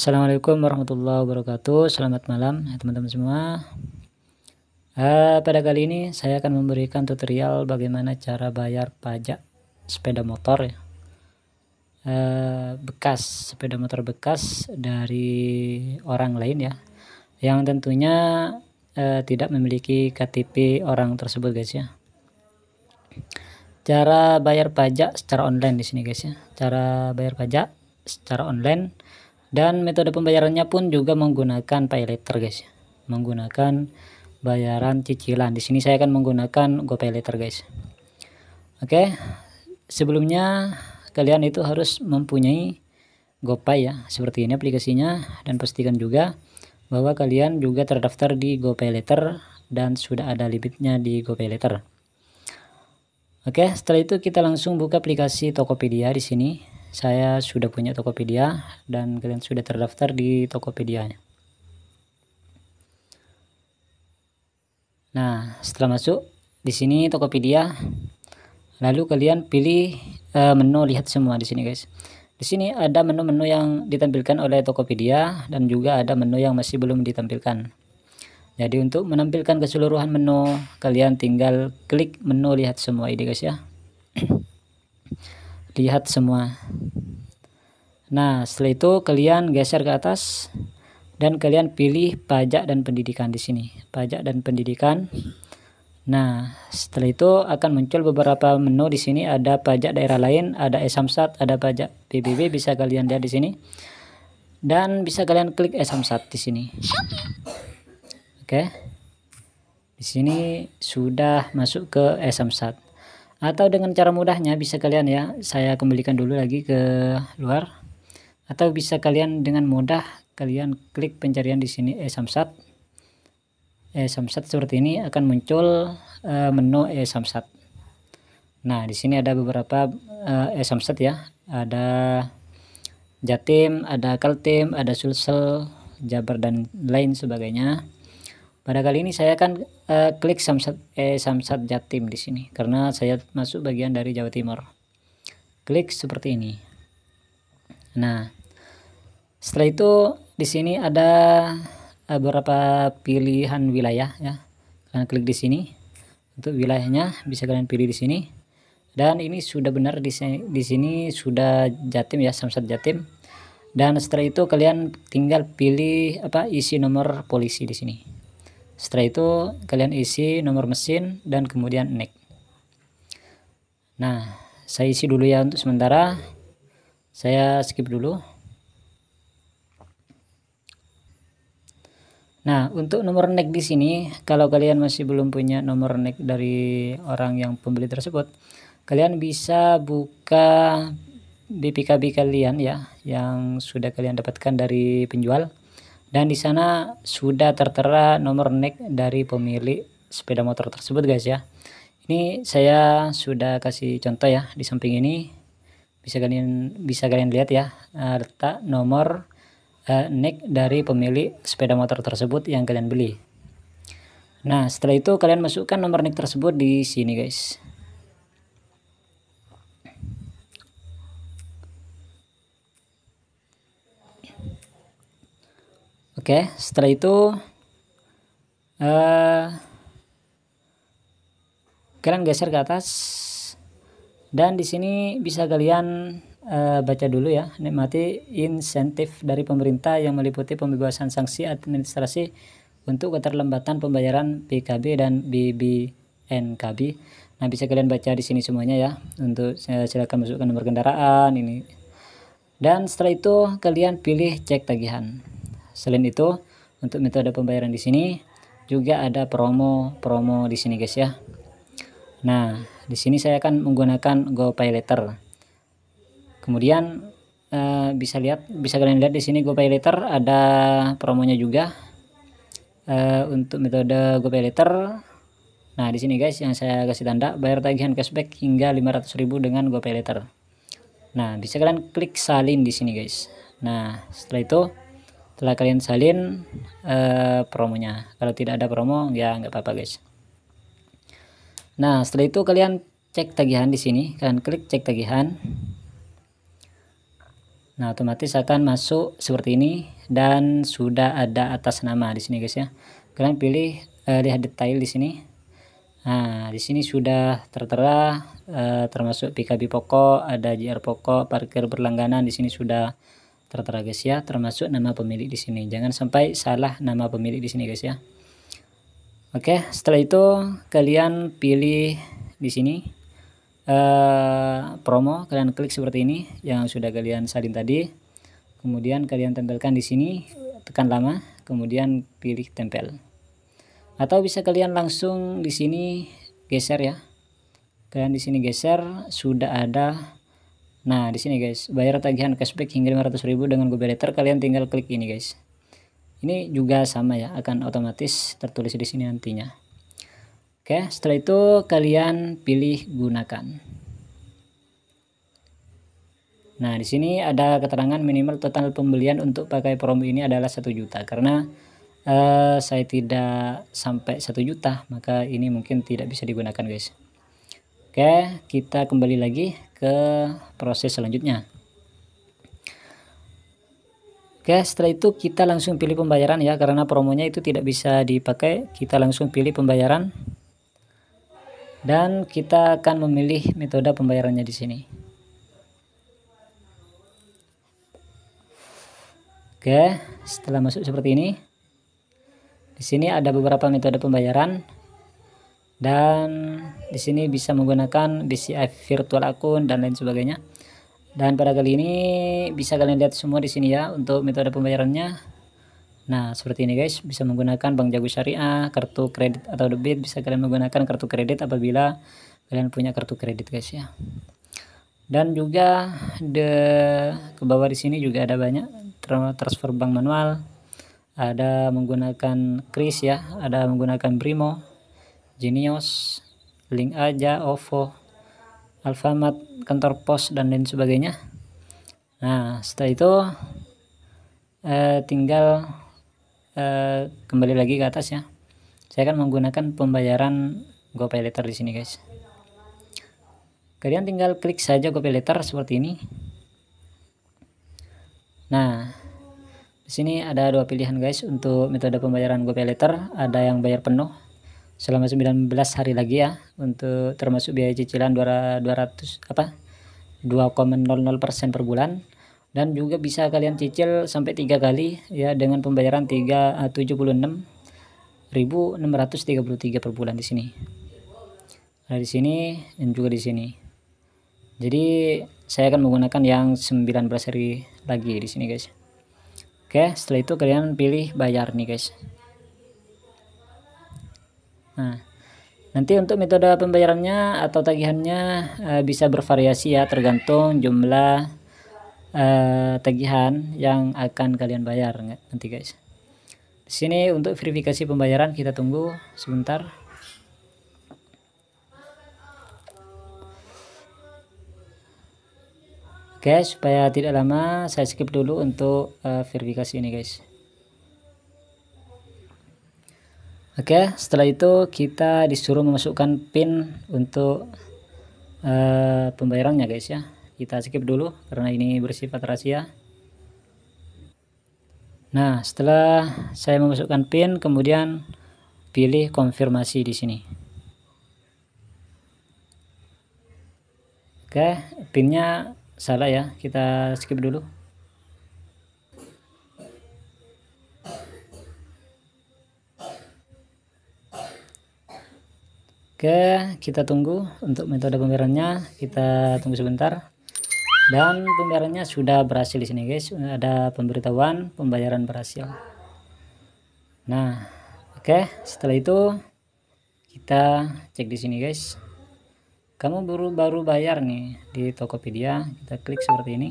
Assalamualaikum warahmatullahi wabarakatuh. Selamat malam ya, teman-teman semua. Eh, pada kali ini saya akan memberikan tutorial bagaimana cara bayar pajak sepeda motor ya. eh, bekas sepeda motor bekas dari orang lain ya, yang tentunya eh, tidak memiliki KTP orang tersebut guys ya. Cara bayar pajak secara online di sini guys ya. Cara bayar pajak secara online dan metode pembayarannya pun juga menggunakan PayLater, guys ya. menggunakan bayaran cicilan di sini saya akan menggunakan GoPayLater, guys oke sebelumnya kalian itu harus mempunyai GoPay ya seperti ini aplikasinya dan pastikan juga bahwa kalian juga terdaftar di GoPay Letter dan sudah ada limitnya di GoPay Letter. Oke, setelah itu kita langsung buka aplikasi Tokopedia di sini saya sudah punya Tokopedia dan kalian sudah terdaftar di Tokopedia-nya. Nah, setelah masuk di sini Tokopedia, lalu kalian pilih e, menu lihat semua di sini, guys. Di sini ada menu-menu yang ditampilkan oleh Tokopedia dan juga ada menu yang masih belum ditampilkan. Jadi untuk menampilkan keseluruhan menu, kalian tinggal klik menu lihat semua ini, guys ya. lihat semua nah setelah itu kalian geser ke atas dan kalian pilih pajak dan pendidikan di sini pajak dan pendidikan nah setelah itu akan muncul beberapa menu di sini ada pajak daerah lain ada esamsat ada pajak PBB bisa kalian lihat di sini dan bisa kalian klik esamsat di sini oke okay. di sini sudah masuk ke esamsat atau dengan cara mudahnya bisa kalian ya saya kembalikan dulu lagi ke luar atau bisa kalian dengan mudah kalian klik pencarian di sini e-samsat e-samsat seperti ini akan muncul e, menu e-samsat nah di sini ada beberapa e, e-samsat ya ada Jatim, ada Kaltim, ada Sulsel, Jabar dan lain sebagainya. Pada kali ini saya akan uh, klik Samsat eh, Samsat Jatim di sini karena saya masuk bagian dari Jawa Timur. Klik seperti ini. Nah, setelah itu di sini ada eh, beberapa pilihan wilayah ya. Kalian klik di sini. Untuk wilayahnya bisa kalian pilih di sini. Dan ini sudah benar di sini, di sini sudah Jatim ya, Samsat Jatim. Dan setelah itu kalian tinggal pilih apa isi nomor polisi di sini. Setelah itu kalian isi nomor mesin dan kemudian next Nah, saya isi dulu ya untuk sementara. Saya skip dulu. Nah, untuk nomor next di sini, kalau kalian masih belum punya nomor next dari orang yang pembeli tersebut, kalian bisa buka BPKB kalian ya yang sudah kalian dapatkan dari penjual dan di sana sudah tertera nomor nek dari pemilik sepeda motor tersebut guys ya ini saya sudah kasih contoh ya di samping ini bisa kalian bisa kalian lihat ya eh, letak nomor eh, nek dari pemilik sepeda motor tersebut yang kalian beli nah setelah itu kalian masukkan nomor nek tersebut di sini guys Oke, setelah itu uh, kalian geser ke atas dan di sini bisa kalian uh, baca dulu ya, nikmati insentif dari pemerintah yang meliputi pembebasan sanksi administrasi untuk keterlambatan pembayaran PKB dan BBNKB. Nah, bisa kalian baca di sini semuanya ya. Untuk eh, silakan masukkan nomor kendaraan ini. Dan setelah itu kalian pilih cek tagihan. Selain itu, untuk metode pembayaran di sini juga ada promo-promo di sini guys ya. Nah, di sini saya akan menggunakan GoPay Letter. Kemudian uh, bisa lihat, bisa kalian lihat di sini GoPay Letter ada promonya juga Uh, untuk metode GoPay Letter. Nah, di sini guys yang saya kasih tanda bayar tagihan cashback hingga 500.000 dengan GoPay Letter. Nah, bisa kalian klik salin di sini guys. Nah, setelah itu setelah kalian salin eh, promonya kalau tidak ada promo ya nggak apa-apa guys nah setelah itu kalian cek tagihan di sini kalian klik cek tagihan nah otomatis akan masuk seperti ini dan sudah ada atas nama di sini guys ya kalian pilih eh, lihat detail di sini nah di sini sudah tertera eh, termasuk PKB pokok ada JR pokok parkir berlangganan di sini sudah tertera guys ya termasuk nama pemilik di sini jangan sampai salah nama pemilik di sini guys ya Oke setelah itu kalian pilih di sini eh, promo kalian klik seperti ini yang sudah kalian salin tadi kemudian kalian tempelkan di sini tekan lama kemudian pilih tempel atau bisa kalian langsung di sini geser ya kalian di sini geser sudah ada Nah, di sini guys, bayar tagihan cashback hingga ribu dengan GoPay Letter, kalian tinggal klik ini guys. Ini juga sama ya, akan otomatis tertulis di sini nantinya. Oke, setelah itu kalian pilih gunakan. Nah, di sini ada keterangan minimal total pembelian untuk pakai promo ini adalah 1 juta karena eh, saya tidak sampai 1 juta, maka ini mungkin tidak bisa digunakan, guys. Oke, kita kembali lagi ke proses selanjutnya Oke setelah itu kita langsung pilih pembayaran ya karena promonya itu tidak bisa dipakai kita langsung pilih pembayaran dan kita akan memilih metode pembayarannya di sini Oke setelah masuk seperti ini di sini ada beberapa metode pembayaran dan di sini bisa menggunakan BCI virtual akun dan lain sebagainya dan pada kali ini bisa kalian lihat semua di sini ya untuk metode pembayarannya nah seperti ini guys bisa menggunakan bank jago syariah kartu kredit atau debit bisa kalian menggunakan kartu kredit apabila kalian punya kartu kredit guys ya dan juga de ke bawah di sini juga ada banyak transfer bank manual ada menggunakan kris ya ada menggunakan brimo Genius, Link Aja, OVO, Alfamart, kantor pos dan lain sebagainya. Nah, setelah itu eh, tinggal eh, kembali lagi ke atas ya. Saya akan menggunakan pembayaran GoPay letter di sini, guys. Kalian tinggal klik saja GoPay letter seperti ini. Nah, di sini ada dua pilihan guys untuk metode pembayaran GoPay letter. ada yang bayar penuh selama 19 hari lagi ya untuk termasuk biaya cicilan 200 apa 2,00% per bulan dan juga bisa kalian cicil sampai tiga kali ya dengan pembayaran 376.633 eh, per bulan di sini. Nah, di sini dan juga di sini. Jadi saya akan menggunakan yang 19 hari lagi di sini guys. Oke, setelah itu kalian pilih bayar nih guys. Nah, nanti untuk metode pembayarannya atau tagihannya uh, bisa bervariasi ya tergantung jumlah uh, tagihan yang akan kalian bayar nanti guys. Di sini untuk verifikasi pembayaran kita tunggu sebentar. Oke, supaya tidak lama saya skip dulu untuk uh, verifikasi ini guys. Oke, setelah itu kita disuruh memasukkan PIN untuk uh, pembayarannya guys ya. Kita skip dulu karena ini bersifat rahasia. Nah, setelah saya memasukkan PIN kemudian pilih konfirmasi di sini. Oke, pinnya salah ya. Kita skip dulu. Oke, kita tunggu untuk metode pembayarannya. Kita tunggu sebentar. Dan pembayarannya sudah berhasil di sini, guys. Ada pemberitahuan pembayaran berhasil. Nah, oke, setelah itu kita cek di sini, guys. Kamu baru baru bayar nih di Tokopedia. Kita klik seperti ini.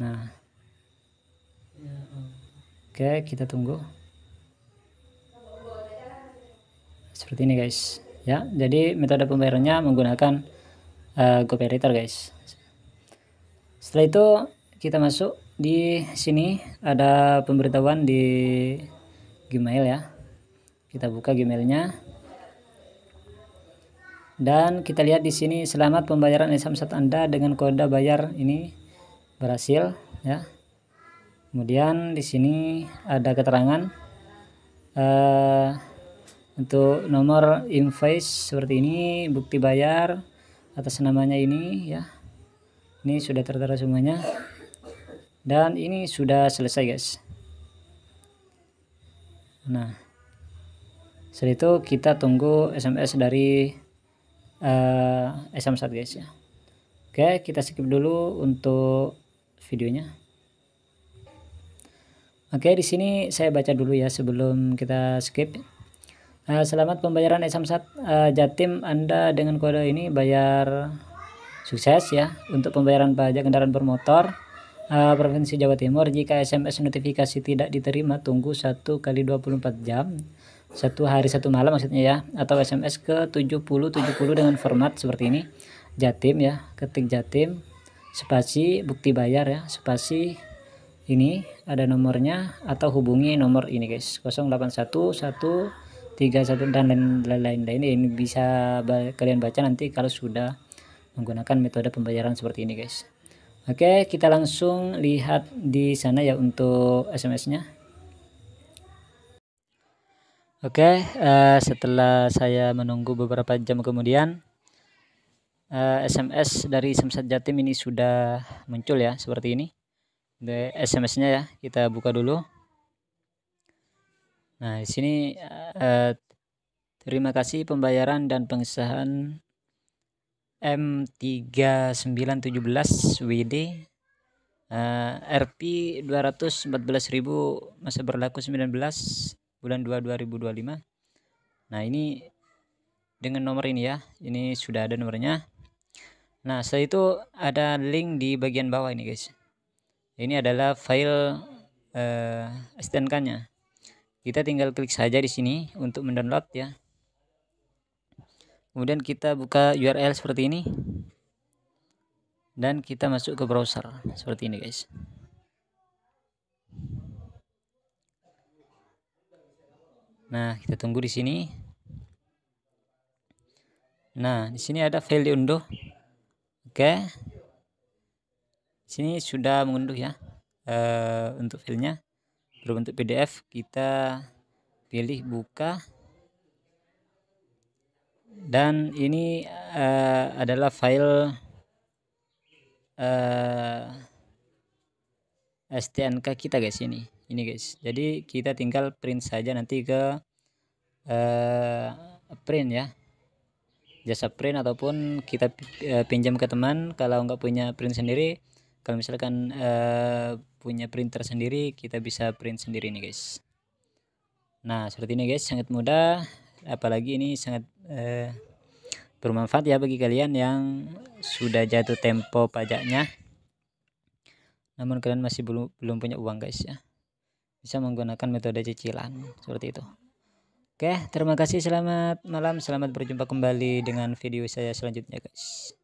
Nah. Oke, kita tunggu. seperti ini guys ya jadi metode pembayarannya menggunakan uh, eh, GoPay Later guys setelah itu kita masuk di sini ada pemberitahuan di Gmail ya kita buka Gmailnya dan kita lihat di sini selamat pembayaran samsat Anda dengan kode bayar ini berhasil ya kemudian di sini ada keterangan eh, untuk nomor invoice seperti ini bukti bayar atas namanya ini ya ini sudah tertera semuanya dan ini sudah selesai guys nah setelah itu kita tunggu SMS dari uh, eh, sm guys ya oke kita skip dulu untuk videonya oke di sini saya baca dulu ya sebelum kita skip Eh, selamat pembayaran Esamsat uh, eh, Jatim Anda dengan kode ini bayar sukses ya untuk pembayaran pajak kendaraan bermotor uh, Provinsi Jawa Timur jika SMS notifikasi tidak diterima tunggu satu kali 24 jam satu hari satu malam maksudnya ya atau SMS ke 7070 dengan format seperti ini Jatim ya ketik Jatim spasi bukti bayar ya spasi ini ada nomornya atau hubungi nomor ini guys 081 1 31 dan lain-lain lain ini bisa kalian baca nanti kalau sudah menggunakan metode pembayaran seperti ini guys Oke kita langsung lihat di sana ya untuk SMS-nya Oke uh, setelah saya menunggu beberapa jam kemudian uh, eh, SMS dari Samsat Jatim ini sudah muncul ya seperti ini SMS-nya ya kita buka dulu Nah, di sini uh, terima kasih pembayaran dan pengesahan M3917 WD uh, RP 214.000 masa berlaku 19 bulan 2 2025. Nah, ini dengan nomor ini ya. Ini sudah ada nomornya. Nah, setelah itu ada link di bagian bawah ini, guys. Ini adalah file uh, eh, STNK-nya kita tinggal klik saja di sini untuk mendownload ya kemudian kita buka URL seperti ini dan kita masuk ke browser seperti ini guys nah kita tunggu di sini nah di sini ada file diunduh oke okay. sini sudah mengunduh ya uh, untuk filenya berbentuk PDF kita pilih buka dan ini uh, adalah file uh, eh, STNK kita guys ini ini guys jadi kita tinggal print saja nanti ke uh, print ya jasa print ataupun kita pinjam ke teman kalau nggak punya print sendiri kalau misalkan uh, punya printer sendiri kita bisa print sendiri nih guys nah seperti ini guys sangat mudah apalagi ini sangat uh, bermanfaat ya bagi kalian yang sudah jatuh tempo pajaknya namun kalian masih belum belum punya uang guys ya bisa menggunakan metode cicilan seperti itu oke terima kasih selamat malam selamat berjumpa kembali dengan video saya selanjutnya guys